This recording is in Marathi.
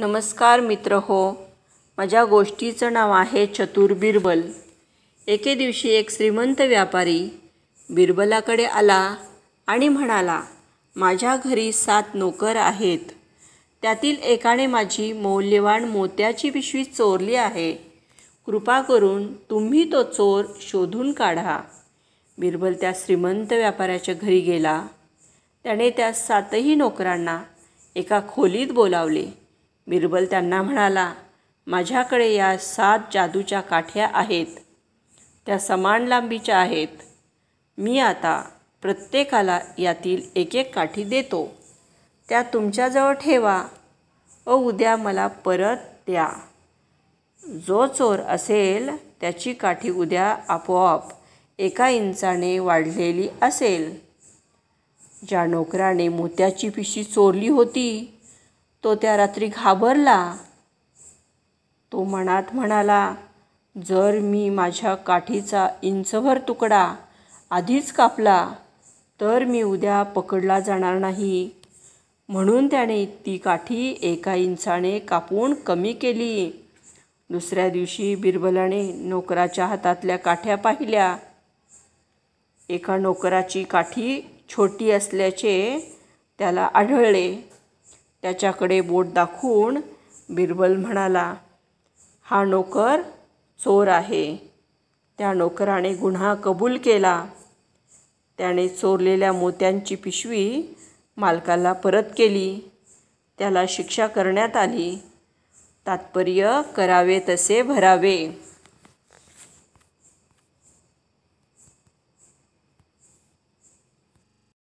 नमस्कार मित्र हो माझ्या गोष्टीचं नाव आहे चतुर बिरबल एके दिवशी एक श्रीमंत व्यापारी बिरबलाकडे आला आणि म्हणाला माझ्या घरी सात नोकर आहेत त्यातील एकाने माझी मौल्यवान मोत्याची पिशवी चोरली आहे कृपा करून तुम्ही तो चोर शोधून काढा बिरबल त्या श्रीमंत व्यापाऱ्याच्या घरी गेला त्याने त्या सातही नोकरांना एका खोलीत बोलावले बिरबल त्यांना म्हणाला माझ्याकडे या सात जादूच्या काठ्या आहेत त्या समान लांबीच्या आहेत मी आता प्रत्येकाला यातील एक एक काठी देतो त्या तुमच्याजवळ ठेवा व उद्या मला परत द्या जो चोर असेल त्याची काठी उद्या आपोआप एका इंचाने वाढलेली असेल ज्या नोकराने मोत्याची पिशी चोरली होती तो त्या रात्री घाबरला तो मनात म्हणाला जर मी माझ्या काठीचा इंचभर तुकडा आधीच कापला तर मी उद्या पकडला जाणार नाही म्हणून त्याने ती काठी एका इंचाने कापून कमी केली दुसऱ्या दिवशी बिरबलाने नोकराच्या हातातल्या काठ्या पाहिल्या एका नोकराची काठी छोटी असल्याचे त्याला आढळले त्याच्याकडे बोट दाखवून बिरबल म्हणाला हा नोकर चोर आहे त्या नोकराने गुन्हा कबूल केला त्याने चोरलेल्या मोत्यांची पिशवी मालकाला परत केली त्याला शिक्षा करण्यात आली तात्पर्य करावे तसे भरावे